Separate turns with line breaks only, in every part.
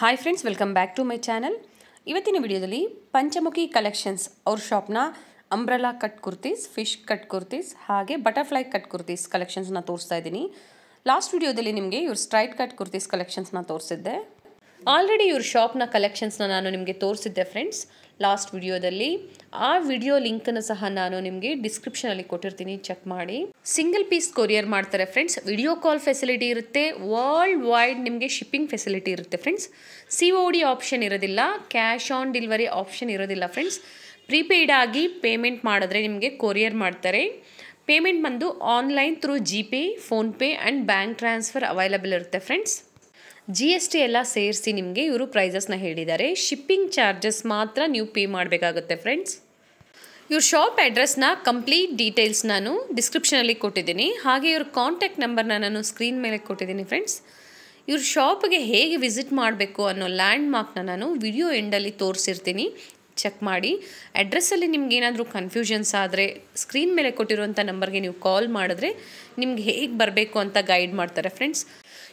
hi friends welcome back to my channel ಇವತ್ತಿನ ವಿಡಿಯೋದಲ್ಲಿ Panchamukhi collections ಅವ್ರ ಶಾಪ್ನ umbrella cut kurtis fish cut kurtis ಹಾಗೆ ಬಟರ್ಫ್ಲೈ ಕಟ್ ಕುರ್ತೀಸ್ ಕಲೆಕ್ಷನ್ಸ್ನ ತೋರಿಸ್ತಾ ಇದ್ದೀನಿ ಲಾಸ್ಟ್ ವಿಡಿಯೋದಲ್ಲಿ ನಿಮಗೆ ಇವ್ರ ಸ್ಟ್ರೈಟ್ ಕಟ್ ಕುರ್ತೀಸ್ ಕಲೆಕ್ಷನ್ಸ್ನ ತೋರಿಸಿದ್ದೆ ಆಲ್ರೆಡಿ ಇವ್ರ ಶಾಪ್ನ ಕಲೆಕ್ಷನ್ಸ್ನ ನಾನು ನಿಮಗೆ ತೋರಿಸಿದ್ದೆ ಫ್ರೆಂಡ್ಸ್ ಲಾಸ್ಟ್ ವಿಡಿಯೋದಲ್ಲಿ ಆ ವಿಡಿಯೋ ಲಿಂಕನ್ನು ಸಹ ನಾನು ನಿಮಗೆ ಡಿಸ್ಕ್ರಿಪ್ಷನಲ್ಲಿ ಕೊಟ್ಟಿರ್ತೀನಿ ಚೆಕ್ ಮಾಡಿ ಸಿಂಗಲ್ ಪೀಸ್ ಕೊರಿಯರ್ ಮಾಡ್ತಾರೆ ಫ್ರೆಂಡ್ಸ್ ವಿಡಿಯೋ ಕಾಲ್ ಫೆಸಿಲಿಟಿ ಇರುತ್ತೆ ವರ್ಲ್ಡ್ ವೈಡ್ ನಿಮಗೆ ಶಿಪ್ಪಿಂಗ್ ಫೆಸಿಲಿಟಿ ಇರುತ್ತೆ friends C O D option ಇರೋದಿಲ್ಲ ಕ್ಯಾಶ್ ಆನ್ ಡೆಲಿವರಿ ಆಪ್ಷನ್ ಇರೋದಿಲ್ಲ ಫ್ರೆಂಡ್ಸ್ ಪ್ರೀಪೇಯ್ಡ್ ಆಗಿ ಪೇಮೆಂಟ್ ಮಾಡಿದ್ರೆ ನಿಮಗೆ ಕೊರಿಯರ್ ಮಾಡ್ತಾರೆ ಪೇಮೆಂಟ್ ಬಂದು online through GPay pay PhonePe and bank transfer available ಇರುತ್ತೆ ಫ್ರೆಂಡ್ಸ್ ಜಿ ಎಸ್ ಟಿ ಎಲ್ಲ ಸೇರಿಸಿ ನಿಮಗೆ ಇವರು ಪ್ರೈಸಸ್ನ ಹೇಳಿದ್ದಾರೆ ಶಿಪ್ಪಿಂಗ್ ಚಾರ್ಜಸ್ ಮಾತ್ರ ನೀವು ಪೇ ಮಾಡಬೇಕಾಗುತ್ತೆ ಫ್ರೆಂಡ್ಸ್ ಇವ್ರ ಶಾಪ್ ಅಡ್ರೆಸ್ನ ಕಂಪ್ಲೀಟ್ ಡೀಟೇಲ್ಸ್ ನಾನು ಡಿಸ್ಕ್ರಿಪ್ಷನಲ್ಲಿ ಕೊಟ್ಟಿದ್ದೀನಿ ಹಾಗೆ ಇವ್ರ ಕಾಂಟ್ಯಾಕ್ಟ್ ನಂಬರ್ನ ನಾನು ಸ್ಕ್ರೀನ್ ಮೇಲೆ ಕೊಟ್ಟಿದ್ದೀನಿ ಫ್ರೆಂಡ್ಸ್ ಇವ್ರ ಶಾಪ್ಗೆ ಹೇಗೆ ವಿಸಿಟ್ ಮಾಡಬೇಕು ಅನ್ನೋ ಲ್ಯಾಂಡ್ಮಾರ್ಕ್ನ ನಾನು ವಿಡಿಯೋ ಎಂಡಲ್ಲಿ ತೋರಿಸಿರ್ತೀನಿ ಚೆಕ್ ಮಾಡಿ ಅಡ್ರೆಸ್ಸಲ್ಲಿ ನಿಮ್ಗೆ ಏನಾದರೂ ಕನ್ಫ್ಯೂಷನ್ಸ್ ಆದರೆ ಸ್ಕ್ರೀನ್ ಮೇಲೆ ಕೊಟ್ಟಿರುವಂಥ ನಂಬರ್ಗೆ ನೀವು ಕಾಲ್ ಮಾಡಿದ್ರೆ ನಿಮ್ಗೆ ಹೇಗೆ ಬರಬೇಕು ಅಂತ ಗೈಡ್ ಮಾಡ್ತಾರೆ ಫ್ರೆಂಡ್ಸ್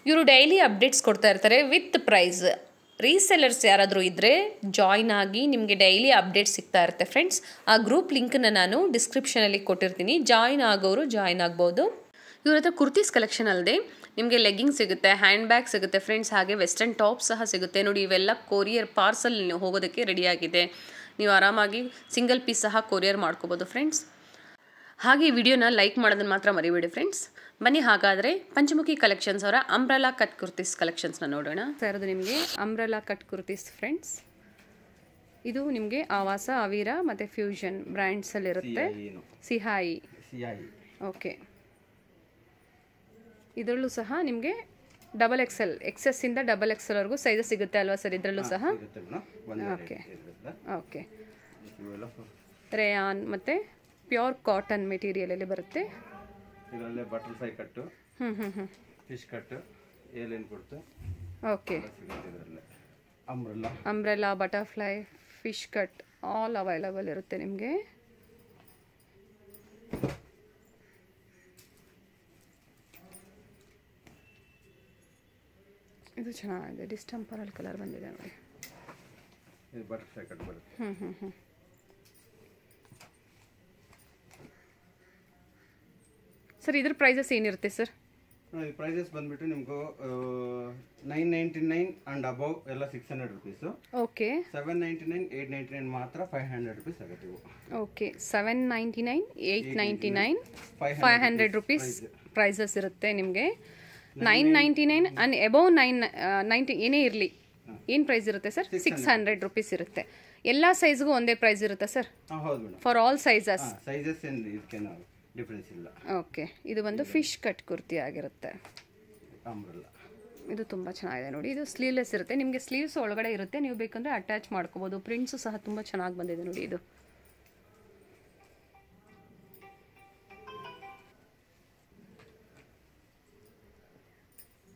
ಇವರು ಡೈಲಿ ಅಪ್ಡೇಟ್ಸ್ ಕೊಡ್ತಾ ಇರ್ತಾರೆ ವಿತ್ ಪ್ರೈಸ್ ರೀಸೆಲರ್ಸ್ ಯಾರಾದರೂ ಇದ್ದರೆ ಜಾಯ್ನ್ ಆಗಿ ನಿಮಗೆ ಡೈಲಿ ಅಪ್ಡೇಟ್ ಸಿಗ್ತಾ ಇರುತ್ತೆ ಫ್ರೆಂಡ್ಸ್ ಆ ಗ್ರೂಪ್ ಲಿಂಕನ್ನು ನಾನು ಡಿಸ್ಕ್ರಿಪ್ಷನಲ್ಲಿ ಕೊಟ್ಟಿರ್ತೀನಿ ಜಾಯ್ನ್ ಆಗೋರು ಜಾಯ್ನ್ ಆಗ್ಬೋದು ಇವ್ರ ಹತ್ರ ಕುರ್ತೀಸ್ ಕಲೆಕ್ಷನ್ ಅಲ್ಲದೆ ನಿಮಗೆ ಲೆಗ್ಗಿಂಗ್ ಸಿಗುತ್ತೆ ಹ್ಯಾಂಡ್ ಬ್ಯಾಗ್ ಸಿಗುತ್ತೆ ಫ್ರೆಂಡ್ಸ್ ಹಾಗೆ ವೆಸ್ಟರ್ನ್ ಟಾಪ್ ಸಹ ಸಿಗುತ್ತೆ ನೋಡಿ ಇವೆಲ್ಲ ಕೊರಿಯರ್ ಪಾರ್ಸಲ್ ಹೋಗೋದಕ್ಕೆ ರೆಡಿಯಾಗಿದೆ ನೀವು ಆರಾಮಾಗಿ ಸಿಂಗಲ್ ಪೀಸ್ ಸಹ ಕೊರಿಯರ್ ಮಾಡ್ಕೋಬೋದು ಫ್ರೆಂಡ್ಸ್ ಹಾಗೆ ವಿಡಿಯೋನ ಲೈಕ್ ಮಾಡೋದನ್ನು ಮಾತ್ರ ಮರಿಬೇಡಿ ಫ್ರೆಂಡ್ಸ್ ಬನ್ನಿ ಹಾಗಾದರೆ ಪಂಚಮುಖಿ ಕಲೆಕ್ಷನ್ಸ್ ಅವರ ಅಂಬ್ರಲಾ ಕಟ್ ಕುರ್ತೀಸ್ ಕಲೆಕ್ಷನ್ಸ್ನ ನೋಡೋಣ ಸರ್ ಅದು ನಿಮಗೆ ಅಂಬ್ರಲಾ ಕಟ್ ಕುರ್ತೀಸ್ ಫ್ರೆಂಡ್ಸ್ ಇದು ನಿಮಗೆ ಆವಾಸ ಅವೀರ ಮತ್ತು ಫ್ಯೂಷನ್ ಬ್ರ್ಯಾಂಡ್ಸಲ್ಲಿರುತ್ತೆ ಸಿಹಾಯಿ ಓಕೆ ಇದರಲ್ಲೂ ಸಹ ನಿಮಗೆ ಡಬಲ್ ಎಕ್ಸೆಲ್ ಇಂದ ಡಬಲ್ ಎಕ್ಸೆಲ್ವರೆಗೂ ಸೈಜಸ್ ಸಿಗುತ್ತೆ ಅಲ್ವಾ ಸರ್ ಇದರಲ್ಲೂ ಸಹ ಓಕೆ ಓಕೆ ರೇಯಾನ್ ಮತ್ತು ಪ್ಯೂರ್ ಕಾಟನ್ ಮೆಟೀರಿಯಲ್ ಅಲ್ಲಿ ಬರುತ್ತೆ ಇದರಲ್ಲಿ ಬಟರ್ಫ್ಲೈ ಕಟ್ ಹ್ಞೂ ಹ್ಮ್ ಹ್ಞೂ ಫಿಶ್ ಕಟ್ ಏಲೇನ್ ಕೊಡ್ತು okay umbrella umbrella butterfly fish cut all available ಇರುತ್ತೆ ನಿಮಗೆ ಇದು ಚೆನ್ನಾಗಿದೆ ಡಿಸ್ಟಂಪರಲ್ ಕಲರ್ ಬಂದಿದೆ ನೋಡಿ ಇದು ಬಟರ್ಫ್ಲೈ ಕಟ್ ಬರುತ್ತೆ ಹ್ಞೂ ಹ್ಞೂ ಹ್ಞೂ ಸರ್ ಇದ್ರ ಪ್ರೈಸಸ್ ಏನಿರುತ್ತೆ ಸರ್ ನೋಡಿ ಪ್ರೈಸಸ್ ಬಂದ್ಬಿಟ್ಟು ನಿಮ್ಗೆ nine ninety nine and above ಎಲ್ಲ six hundred rupees okay seven ninety nine eight ninety nine ಮಾತ್ರ ಫೈವ್ ಹಂಡ್ರೆಡ್ ರುಪೀಸ್ ಆಗುತ್ತೆ okay seven ninety nine eight ninety nine five hundred rupees prices ಇರುತ್ತೆ ನಿಮಗೆ nine ninety nine and above nine ninety ಏನೇ ಇರಲಿ ಏನು price ಇರುತ್ತೆ sir six hundred rupees ಇರುತ್ತೆ ಎಲ್ಲ ಸೈಜ್ಗೂ ಒಂದೇ ಪ್ರೈಸ್ ಇರುತ್ತೆ sir for all sizes sizes difference ಇಲ್ಲ ಓಕೆ ಇದು ಬಂದು ಫಿಶ್ ಕಟ್ ಕುರ್ತಿ ಆಗಿರುತ್ತೆ ಇದು ತುಂಬ ಚೆನ್ನಾಗಿದೆ ನೋಡಿ ಇದು ಸ್ಲೀವ್ಲೆಸ್ ಇರುತ್ತೆ ನಿಮಗೆ ಸ್ಲೀವ್ಸ್ ಒಳಗಡೆ ಇರುತ್ತೆ ನೀವು ಬೇಕಂದ್ರೆ ಅಟ್ಯಾಚ್ ಮಾಡ್ಕೋಬೋದು ಪ್ರಿಂಟ್ಸು ಸಹ ತುಂಬ ಚೆನ್ನಾಗಿ ಬಂದಿದೆ ನೋಡಿ ಇದು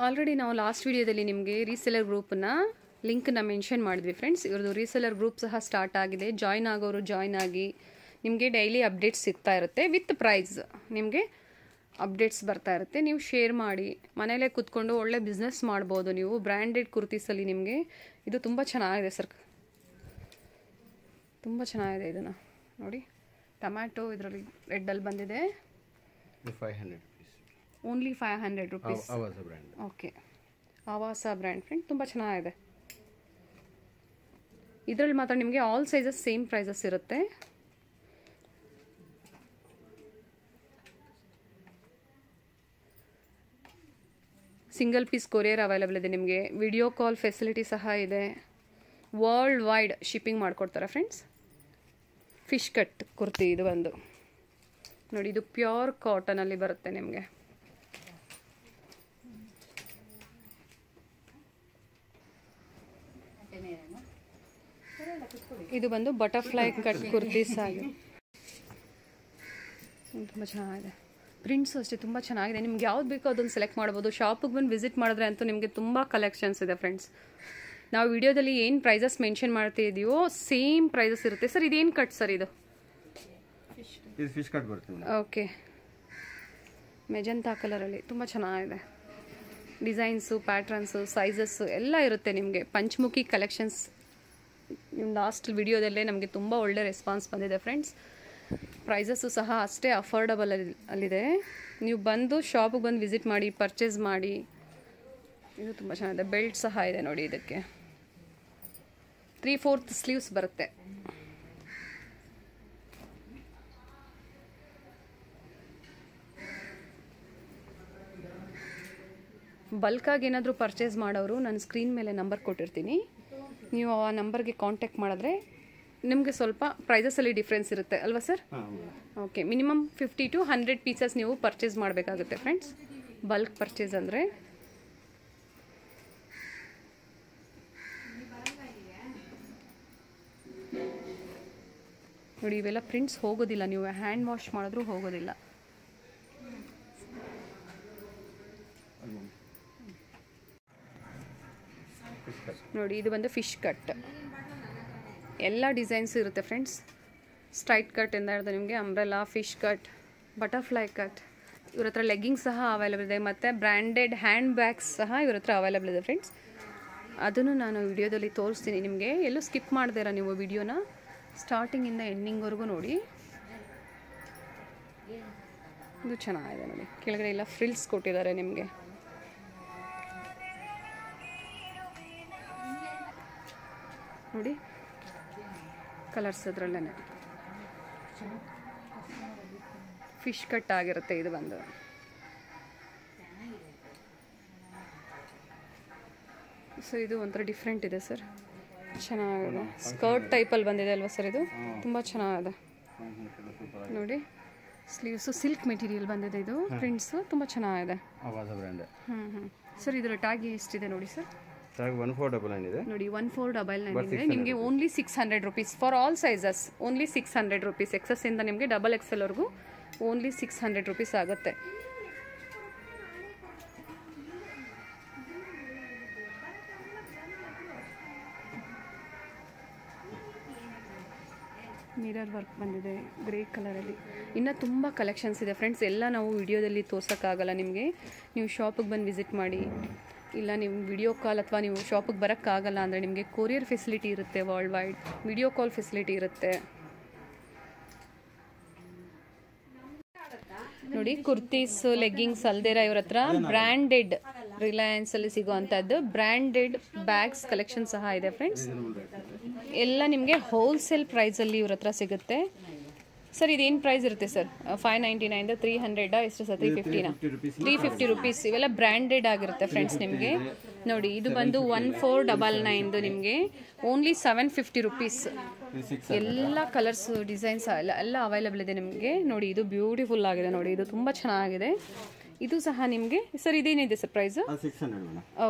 ಆಲ್ರೆಡಿ ನಾವು ಲಾಸ್ಟ್ ವಿಡಿಯೋದಲ್ಲಿ ನಿಮಗೆ ರೀಸೆಲರ್ ಗ್ರೂಪ್ನ ಲಿಂಕ್ನ ಮೆನ್ಷನ್ ಮಾಡಿದ್ವಿ ಫ್ರೆಂಡ್ಸ್ ಇವ್ರದ್ದು ರೀಸೆಲರ್ ಗ್ರೂಪ್ ಸಹ ಸ್ಟಾರ್ಟ್ ಆಗಿದೆ ಜಾಯ್ನ್ ಆಗೋರು ಜಾಯ್ನ್ ಆಗಿ ನಿಮಗೆ ಡೈಲಿ ಅಪ್ಡೇಟ್ಸ್ ಸಿಗ್ತಾ ಇರುತ್ತೆ ವಿತ್ ಪ್ರೈಸ್ ನಿಮಗೆ ಅಪ್ಡೇಟ್ಸ್ ಬರ್ತಾ ಇರುತ್ತೆ ನೀವು ಶೇರ್ ಮಾಡಿ ಮನೇಲೇ ಕೂತ್ಕೊಂಡು ಒಳ್ಳೆ ಬಿಸ್ನೆಸ್ ಮಾಡ್ಬೋದು ನೀವು ಬ್ರ್ಯಾಂಡೆಡ್ ಕುರ್ತೀಸಲ್ಲಿ ನಿಮಗೆ ಇದು ತುಂಬ ಚೆನ್ನಾಗಿದೆ ಸರ್ ತುಂಬ ಚೆನ್ನಾಗಿದೆ ಇದನ್ನು ನೋಡಿ ಟೊಮ್ಯಾಟೊ ಇದರಲ್ಲಿ ರೆಡ್ಡಲ್ಲಿ ಬಂದಿದೆ five only five hundred rupees okay Avaasa brand friend ತುಂಬ ಚೆನ್ನಾಗಿದೆ ಇದರಲ್ಲಿ ಮಾತ್ರ ನಿಮಗೆ ಆಲ್ ಸೈಜಸ್ ಸೇಮ್ ಪ್ರೈಸಸ್ ಇರುತ್ತೆ ಸಿಂಗಲ್ ಪೀಸ್ ಕೊರಿಯರ್ ಅವೈಲಬಲ್ ಇದೆ ನಿಮಗೆ ವಿಡಿಯೋ ಕಾಲ್ ಫೆಸಿಲಿಟಿ ಸಹ ಇದೆ ವರ್ಲ್ಡ್ ವೈಡ್ ಶಿಪ್ಪಿಂಗ್ ಮಾಡಿಕೊಡ್ತಾರೆ ಫ್ರೆಂಡ್ಸ್ ಫಿಶ್ ಕಟ್ ಕುರ್ತಿ ಇದು ಬಂದು ನೋಡಿ ಇದು ಪ್ಯೂರ್ ಕಾಟನಲ್ಲಿ ಬರುತ್ತೆ ನಿಮಗೆ ಇದು ಬಂದು ಬಟರ್ಫ್ಲೈ ಕಟ್ ಕುರ್ತೀಸ್ ಆಗಿದೆ ತುಂಬ ಚೆನ್ನಾಗಿದೆ ಪ್ರಿಂಟ್ಸು ಅಷ್ಟೇ ತುಂಬ ಚೆನ್ನಾಗಿದೆ ನಿಮ್ಗೆ ಯಾವ್ದು ಬೇಕೋ ಅದನ್ನು ಸೆಲೆಕ್ಟ್ ಮಾಡ್ಬೋದು ಶಾಪಿಗೆ ಬಂದು ವಿಸಿಟ್ ಮಾಡಿದ್ರೆ ಅಂತೂ ನಿಮಗೆ ತುಂಬ ಕಲೆಕ್ಷನ್ಸ್ ಇದೆ ಫ್ರೆಂಡ್ಸ್ ನಾವು ವಿಡಿಯೋದಲ್ಲಿ ಏನು ಪ್ರೈಸಸ್ ಮೆನ್ಷನ್ ಇದೆಯೋ ಸೇಮ್ ಪ್ರೈಸಸ್ ಇರುತ್ತೆ ಸರ್ ಇದೇನು ಕಟ್ ಸರ್ ಇದು ಫಿಶ್ ಕಟ್ ಬರುತ್ತೆ ಓಕೆ ಮೆಜಂತಾ ಕಲರಲ್ಲಿ ತುಂಬ ಚೆನ್ನಾಗಿದೆ ಡಿಸೈನ್ಸು ಪ್ಯಾಟ್ರನ್ಸು ಸೈಜಸ್ಸು ಎಲ್ಲ ಇರುತ್ತೆ ನಿಮಗೆ ಪಂಚಮುಖಿ ಕಲೆಕ್ಷನ್ಸ್ ನಿಮ್ಮ ಲಾಸ್ಟ್ ವಿಡಿಯೋದಲ್ಲೇ ನಮಗೆ ತುಂಬ ಒಳ್ಳೆ ರೆಸ್ಪಾನ್ಸ್ ಬಂದಿದೆ ಫ್ರೆಂಡ್ಸ್ ಪ್ರೈಸಸ್ಸು ಸಹ ಅಷ್ಟೇ ಅಫೋರ್ಡಬಲ್ ಅಲ್ಲಿದೆ ನೀವು ಬಂದು ಶಾಪಿಗೆ ಬಂದು ವಿಸಿಟ್ ಮಾಡಿ ಪರ್ಚೇಸ್ ಮಾಡಿ ಇದು ತುಂಬ ಚೆನ್ನಾಗಿದೆ ಬೆಲ್ಟ್ ಸಹ ಇದೆ ನೋಡಿ ಇದಕ್ಕೆ ತ್ರೀ ಫೋರ್ತ್ ಸ್ಲೀವ್ಸ್ ಬರುತ್ತೆ ಬಲ್ಕಾಗಿ ಏನಾದರೂ ಪರ್ಚೇಸ್ ಮಾಡೋರು ನಾನು ಸ್ಕ್ರೀನ್ ಮೇಲೆ ನಂಬರ್ ಕೊಟ್ಟಿರ್ತೀನಿ ನೀವು ಆ ನಂಬರ್ಗೆ ಕಾಂಟ್ಯಾಕ್ಟ್ ಮಾಡಿದ್ರೆ ನಿಮಗೆ ಸ್ವಲ್ಪ ಪ್ರೈಸಸಲ್ಲಿ ಡಿಫ್ರೆನ್ಸ್ ಇರುತ್ತೆ ಅಲ್ವಾ sir okay minimum fifty to hundred pieces ನೀವು ಪರ್ಚೇಸ್ ಮಾಡಬೇಕಾಗುತ್ತೆ ಫ್ರೆಂಡ್ಸ್ ಬಲ್ಕ್ ಪರ್ಚೇಸ್ ಅಂದರೆ ನೋಡಿ ಇವೆಲ್ಲ ಪ್ರಿಂಟ್ಸ್ ಹೋಗೋದಿಲ್ಲ ನೀವು ಹ್ಯಾಂಡ್ ವಾಶ್ ಮಾಡಿದ್ರೂ ಹೋಗೋದಿಲ್ಲ ನೋಡಿ ಇದು ಬಂದು ಫಿಶ್ ಕಟ್ ಎಲ್ಲ ಡಿಸೈನ್ಸ್ ಇರುತ್ತೆ ಫ್ರೆಂಡ್ಸ್ ಸ್ಟ್ರೈಟ್ ಕಟ್ ಎಂದ ಹೇಳಿದೆ ನಿಮಗೆ umbrella fish cut butterfly cut ಇವ್ರ ಹತ್ರ ಲೆಗ್ಗಿಂಗ್ಸ್ ಸಹ ಅವೈಲೇಬಲ್ ಇದೆ ಮತ್ತು ಬ್ರ್ಯಾಂಡೆಡ್ ಹ್ಯಾಂಡ್ ಬ್ಯಾಗ್ಸ್ ಸಹ ಇವ್ರ ಹತ್ರ ಅವೈಲೇಬಲ್ ಇದೆ ಫ್ರೆಂಡ್ಸ್ ಅದನ್ನು ನಾನು ವಿಡಿಯೋದಲ್ಲಿ ತೋರಿಸ್ತೀನಿ ನಿಮಗೆ ಎಲ್ಲೂ ಸ್ಕಿಪ್ ಮಾಡ್ದಿರ ನೀವು ವಿಡಿಯೋನ ಸ್ಟಾರ್ಟಿಂಗಿಂದ ಎಂಡಿಂಗ್ವರೆಗೂ ನೋಡಿ ಇದು ಚೆನ್ನಾಗಿದೆ ನೋಡಿ ಕೆಳಗಡೆ ಎಲ್ಲ ಫ್ರಿಲ್ಸ್ ಕೊಟ್ಟಿದ್ದಾರೆ ನಿಮಗೆ ನೋಡಿ ಕಲರ್ಸ್ ಅದರಲ್ಲೇ ಫಿಶ್ ಕಟ್ ಆಗಿರುತ್ತೆ ಇದು ಬಂದು ಸೊ ಇದು ಒಂಥರ ಡಿಫ್ರೆಂಟ್ ಇದೆ ಸರ್ ಚೆನ್ನಾಗಿದೆ ಸ್ಕರ್ಟ್ ಟೈಪಲ್ಲಿ ಬಂದಿದೆ ಅಲ್ವಾ ಸರ್ ಇದು ತುಂಬ ಚೆನ್ನಾಗಿದೆ ನೋಡಿ ಸ್ಲೀವ್ಸು ಸಿಲ್ಕ್ ಮೆಟೀರಿಯಲ್ ಬಂದಿದೆ ಇದು ಪ್ರಿಂಟ್ಸು ತುಂಬ ಚೆನ್ನಾಗಿದೆ ಹ್ಞೂ ಹ್ಞೂ ಸರ್ ಇದರ ಟ್ಯಾಗಿ ಎಷ್ಟಿದೆ ನೋಡಿ sir one four double nine ಇದೆ ನೋಡಿ ಒನ್ ಫೋರ್ ಡಬಲ್ ನೈನ್ ಇದೆ ನಿಮಗೆ only six hundred rupees for all sizes only six hundred rupees XS ಇಂದ ನಿಮಗೆ ಡಬಲ್ ಎಕ್ಸೆಲ್ವರೆಗೂ ಓನ್ಲಿ ಸಿಕ್ಸ್ ಹಂಡ್ರೆಡ್ ರುಪೀಸ್ ಆಗುತ್ತೆ ಮಿರರ್ ವರ್ಕ್ ಬಂದಿದೆ ಗ್ರೇ ಕಲರಲ್ಲಿ ಇನ್ನು ತುಂಬ ಕಲೆಕ್ಷನ್ಸ್ ಇದೆ ಫ್ರೆಂಡ್ಸ್ ಎಲ್ಲ ನಾವು ವಿಡಿಯೋದಲ್ಲಿ ತೋರ್ಸೋಕ್ಕಾಗಲ್ಲ ನಿಮಗೆ ನೀವು ಶಾಪಿಗೆ ಬಂದು ವಿಸಿಟ್ ಮಾಡಿ ಇಲ್ಲ ನಿಮ್ಮ ವಿಡಿಯೋ ಕಾಲ್ ಅಥವಾ ನೀವು ಶಾಪಿಗೆ ಬರೋಕ್ಕಾಗಲ್ಲ ಅಂದರೆ ನಿಮಗೆ ಕೊರಿಯರ್ ಫೆಸಿಲಿಟಿ ಇರುತ್ತೆ world wide video call facility ಇರುತ್ತೆ ನೋಡಿ ಕುರ್ತೀಸ್ ಲೆಗ್ಗಿಂಗ್ಸ್ ಅಲ್ದೇರ ಇವ್ರ ಹತ್ರ ಬ್ರ್ಯಾಂಡೆಡ್ ರಿಲಯನ್ಸ್ ಅಲ್ಲಿ ಸಿಗುವಂತಹದ್ದು ಬ್ರ್ಯಾಂಡೆಡ್ ಬ್ಯಾಗ್ಸ್ ಕಲೆಕ್ಷನ್ ಸಹ ಇದೆ ಫ್ರೆಂಡ್ಸ್ ಎಲ್ಲ ನಿಮಗೆ ಹೋಲ್ಸೇಲ್ ಪ್ರೈಸಲ್ಲಿ ಇವ್ರ ಹತ್ರ ಸಿಗುತ್ತೆ ಸರ್ ಇದೇನು ಪ್ರೈಸ್ ಇರುತ್ತೆ sir five ninety nine three hundred ಎಷ್ಟು ಸರ್ ತ್ರೀ ಫಿಫ್ಟಿನಾ ತ್ರೀ ಫಿಫ್ಟಿ ರುಪೀಸ್ ಇವೆಲ್ಲ ಬ್ರ್ಯಾಂಡೆಡ್ ಆಗಿರುತ್ತೆ ಫ್ರೆಂಡ್ಸ್ ನಿಮಗೆ ನೋಡಿ ಇದು ಬಂದು ಒನ್ ಫೋರ್ ಡಬಲ್ ನೈನ್ದು ನಿಮಗೆ ಓನ್ಲಿ ಸೆವೆನ್ ಫಿಫ್ಟಿ ರುಪೀಸ್ ಎಲ್ಲ ಕಲರ್ಸ್ ಡಿಸೈನ್ಸ್ ಎಲ್ಲ ಎಲ್ಲ ಅವೈಲಬಲ್ ಇದೆ ನಿಮಗೆ ನೋಡಿ ಇದು ಬ್ಯೂಟಿಫುಲ್ ಆಗಿದೆ ನೋಡಿ ಇದು ತುಂಬ ಚೆನ್ನಾಗಿದೆ ಇದು ಸಹ ನಿಮಗೆ ಸರ್ ಇದೇನಿದೆ ಸರ್ ಪ್ರೈಸ್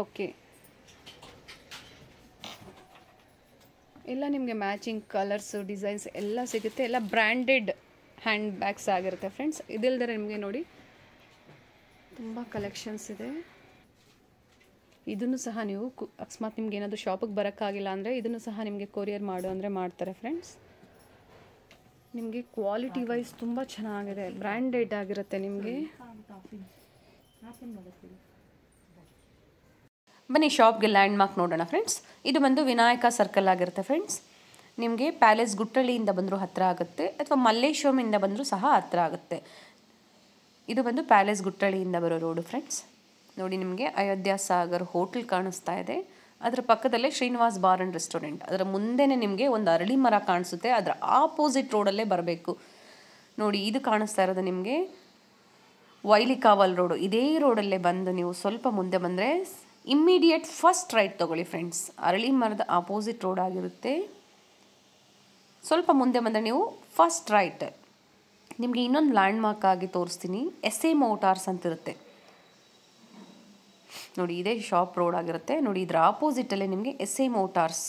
ಓಕೆ ಎಲ್ಲ ನಿಮಗೆ ಮ್ಯಾಚಿಂಗ್ ಕಲರ್ಸು ಡಿಸೈನ್ಸ್ ಎಲ್ಲ ಸಿಗುತ್ತೆ ಎಲ್ಲ ಬ್ರ್ಯಾಂಡೆಡ್ ಹ್ಯಾಂಡ್ ಬ್ಯಾಗ್ಸ್ ಆಗಿರುತ್ತೆ ಫ್ರೆಂಡ್ಸ್ ಇದಿಲ್ದರೆ ನಿಮಗೆ ನೋಡಿ ತುಂಬ ಕಲೆಕ್ಷನ್ಸ್ ಇದೆ ಇದನ್ನು ಸಹ ನೀವು ಅಕಸ್ಮಾತ್ ನಿಮ್ಗೆ ಏನಾದರೂ ಶಾಪಿಗೆ ಬರೋಕ್ಕಾಗಿಲ್ಲ ಅಂದರೆ ಇದನ್ನು ಸಹ ನಿಮಗೆ ಕೊರಿಯರ್ ಮಾಡು ಅಂದರೆ ಮಾಡ್ತಾರೆ ಫ್ರೆಂಡ್ಸ್ ನಿಮಗೆ ಕ್ವಾಲಿಟಿ ವೈಸ್ ತುಂಬ ಚೆನ್ನಾಗಿದೆ ಬ್ರ್ಯಾಂಡೆಡ್ ಆಗಿರುತ್ತೆ ನಿಮಗೆ ಬನ್ನಿ ಶಾಪ್ಗೆ ಲ್ಯಾಂಡ್ ಮಾರ್ಕ್ ನೋಡೋಣ ಫ್ರೆಂಡ್ಸ್ ಇದು ಬಂದು ವಿನಾಯಕ ಸರ್ಕಲ್ ಆಗಿರುತ್ತೆ ಫ್ರೆಂಡ್ಸ್ ನಿಮಗೆ ಪ್ಯಾಲೇಸ್ ಗುಟ್ಟಳ್ಳಿಯಿಂದ ಬಂದರೂ ಹತ್ತಿರ ಆಗುತ್ತೆ ಅಥವಾ ಮಲ್ಲೇಶ್ವರಮಿಂದ ಬಂದರೂ ಸಹ ಹತ್ತಿರ ಆಗುತ್ತೆ ಇದು ಬಂದು ಪ್ಯಾಲೇಸ್ ಗುಟ್ಟಳ್ಳಿಯಿಂದ ಬರೋ ರೋಡು ಫ್ರೆಂಡ್ಸ್ ನೋಡಿ ನಿಮಗೆ ಅಯೋಧ್ಯ ಸಾಗರ್ ಹೋಟೆಲ್ ಕಾಣಿಸ್ತಾ ಇದೆ ಅದರ ಪಕ್ಕದಲ್ಲೇ ಶ್ರೀನಿವಾಸ್ ಬಾರ್ ಆ್ಯಂಡ್ ರೆಸ್ಟೋರೆಂಟ್ ಅದರ ಮುಂದೆನೇ ನಿಮಗೆ ಒಂದು ಅರಳಿ ಮರ ಕಾಣಿಸುತ್ತೆ ಅದರ ಆಪೋಸಿಟ್ ರೋಡಲ್ಲೇ ಬರಬೇಕು ನೋಡಿ ಇದು ಕಾಣಿಸ್ತಾ ಇರೋದು ನಿಮಗೆ ವೈಲಿ ಕಾವಲ್ ರೋಡು ಇದೇ ರೋಡಲ್ಲೇ ಬಂದು ನೀವು ಸ್ವಲ್ಪ ಮುಂದೆ ಬಂದರೆ ಇಮ್ಮಿಡಿಯೇಟ್ ಫಸ್ಟ್ ರೈಟ್ ತೊಗೊಳ್ಳಿ ಫ್ರೆಂಡ್ಸ್ ಅರಳಿ ಮರದ ಆಪೋಸಿಟ್ ರೋಡ್ ಆಗಿರುತ್ತೆ ಸ್ವಲ್ಪ ಮುಂದೆ ಬಂದರೆ ನೀವು ಫಸ್ಟ್ ರೈಟ್ ನಿಮಗೆ ಇನ್ನೊಂದು ಲ್ಯಾಂಡ್ ಮಾರ್ಕ್ ಆಗಿ ತೋರಿಸ್ತೀನಿ ಎಸ್ ಎ ಮೋಟಾರ್ಸ್ ಅಂತಿರುತ್ತೆ ನೋಡಿ ಇದೇ ಶಾಪ್ ರೋಡ್ ಆಗಿರುತ್ತೆ ನೋಡಿ ಇದರ ಆಪೋಸಿಟಲ್ಲೇ ನಿಮಗೆ ಎಸ್ ಎ ಮೋಟಾರ್ಸ್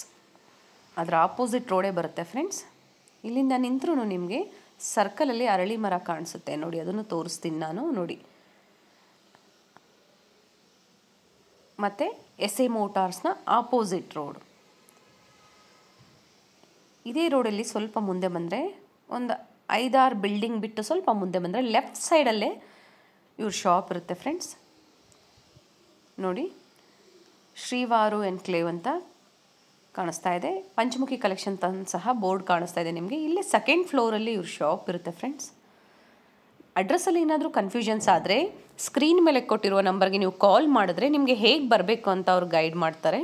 ಅದರ ಆಪೋಸಿಟ್ ರೋಡೇ ಬರುತ್ತೆ ಫ್ರೆಂಡ್ಸ್ ಇಲ್ಲಿಂದ ನಿಂತರೂ ನಿಮಗೆ ಸರ್ಕಲಲ್ಲಿ ಅರಳಿ ಮರ ಕಾಣಿಸುತ್ತೆ ನೋಡಿ ಅದನ್ನು ತೋರಿಸ್ತೀನಿ ನಾನು ನೋಡಿ ಮತ್ತು ಎಸ್ ಎ ಮೋಟಾರ್ಸ್ನ ಆಪೋಸಿಟ್ ರೋಡ್ ಇದೇ ರೋಡಲ್ಲಿ ಸ್ವಲ್ಪ ಮುಂದೆ ಬಂದರೆ ಒಂದು ಐದಾರು ಬಿಲ್ಡಿಂಗ್ ಬಿಟ್ಟು ಸ್ವಲ್ಪ ಮುಂದೆ ಬಂದರೆ ಲೆಫ್ಟ್ ಸೈಡಲ್ಲೇ ಇವ್ರ ಶಾಪ್ ಇರುತ್ತೆ ಫ್ರೆಂಡ್ಸ್ ನೋಡಿ ಶ್ರೀವಾರು ಕ್ಲೇವ್ ಅಂತ ಕಾಣಿಸ್ತಾ ಇದೆ ಪಂಚಮುಖಿ ಕಲೆಕ್ಷನ್ ತಂದು ಸಹ ಬೋರ್ಡ್ ಕಾಣಿಸ್ತಾ ಇದೆ ನಿಮಗೆ ಇಲ್ಲೇ ಸೆಕೆಂಡ್ ಫ್ಲೋರಲ್ಲಿ ಇವ್ರ ಶಾಪ್ ಇರುತ್ತೆ ಫ್ರೆಂಡ್ಸ್ ಅಡ್ರೆಸ್ಸಲ್ಲಿ ಏನಾದರೂ ಕನ್ಫ್ಯೂಷನ್ಸ್ ಆದರೆ ಸ್ಕ್ರೀನ್ ಮೇಲೆ ಕೊಟ್ಟಿರುವ ನಂಬರ್ಗೆ ನೀವು ಕಾಲ್ ಮಾಡಿದ್ರೆ ನಿಮಗೆ ಹೇಗೆ ಬರಬೇಕು ಅಂತ ಅವ್ರು ಗೈಡ್ ಮಾಡ್ತಾರೆ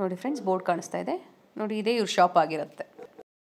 ನೋಡಿ ಫ್ರೆಂಡ್ಸ್ ಬೋರ್ಡ್ ಕಾಣಿಸ್ತಾ ಇದೆ ನೋಡಿ ಇದೇ ಇವ್ರ ಶಾಪ್ ಆಗಿರುತ್ತೆ